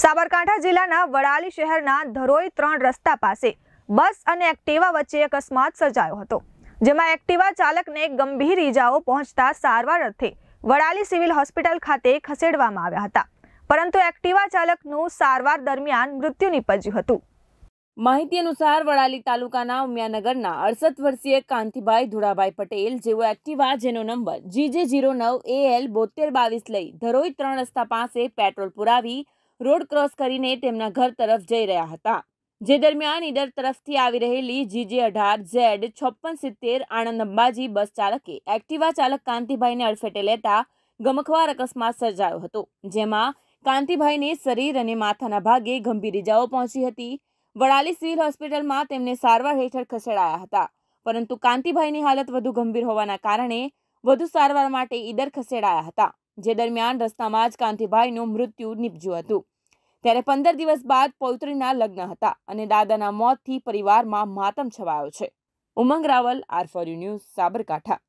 સાબરકાંઠા જિલ્લાના વડાલી શહેરના ધરોઈ ત્રણ રસ્તા પાસે બસ અને એક્ટિવા વચ્ચે અકસ્માત સર્જાયો હતો જેમાં એક્ટિવા ચાલકને ગંભીર ઈજાઓ પહોંચતા સારવાર અર્થે વડાલી સિવિલ હોસ્પિટલ ખાતે ખસેડવામાં આવ્યા હતા પરંતુ એક્ટિવા ચાલકનું સારવાર દરમિયાન મૃત્યુ નીપજ્યું હતું માહિતી અનુસાર વડાલી તાલુકાના ઉમિયાનગરના અડસઠ વર્ષીય કાંતિભાઈ ધુળાભાઈ પટેલ જેવો એક્ટિવા જેનો નંબર જીજે જીરો નવ એ એલ બોતેર બાવીસ લઈ ધરોઈ ત્રણ રસ્તા પાસે પેટ્રોલ પુરાવી રોડ ક્રોસ કરીને તેમના ઘર તરફ જઈ રહ્યા હતા જે દરમિયાન ઈડર તરફથી આવી રહેલી જીજે અઢાર ઝેડ છપ્પન સિત્તેર આણંદ અંબાજી બસ ચાલકે એક્ટિવા ચાલક કાંતિભાઈને અડફેટે લેતા ગમખવાર અકસ્માત સર્જાયો હતો જેમાં કાંતિભાઈને શરીર અને માથાના ભાગે ગંભીર ઇજાઓ પહોંચી હતી વડાલી સિવિલ હોસ્પિટલમાં તેમને સારવાર હેઠળ ખસેડાયા હતા પરંતુ કાંતિભાઈની હાલત વધુ ગંભીર હોવાના કારણે વધુ સારવાર માટે ઈડર ખસેડાયા હતા જે દરમિયાન રસ્તામાં જ કાંતિભાઈનું મૃત્યુ નિપજ્યું હતું ત્યારે પંદર દિવસ બાદ પૌત્રીના લગ્ન હતા અને દાદાના મોતથી પરિવારમાં માતમ છવાયો છે Umang Raval R four news Sabarkantha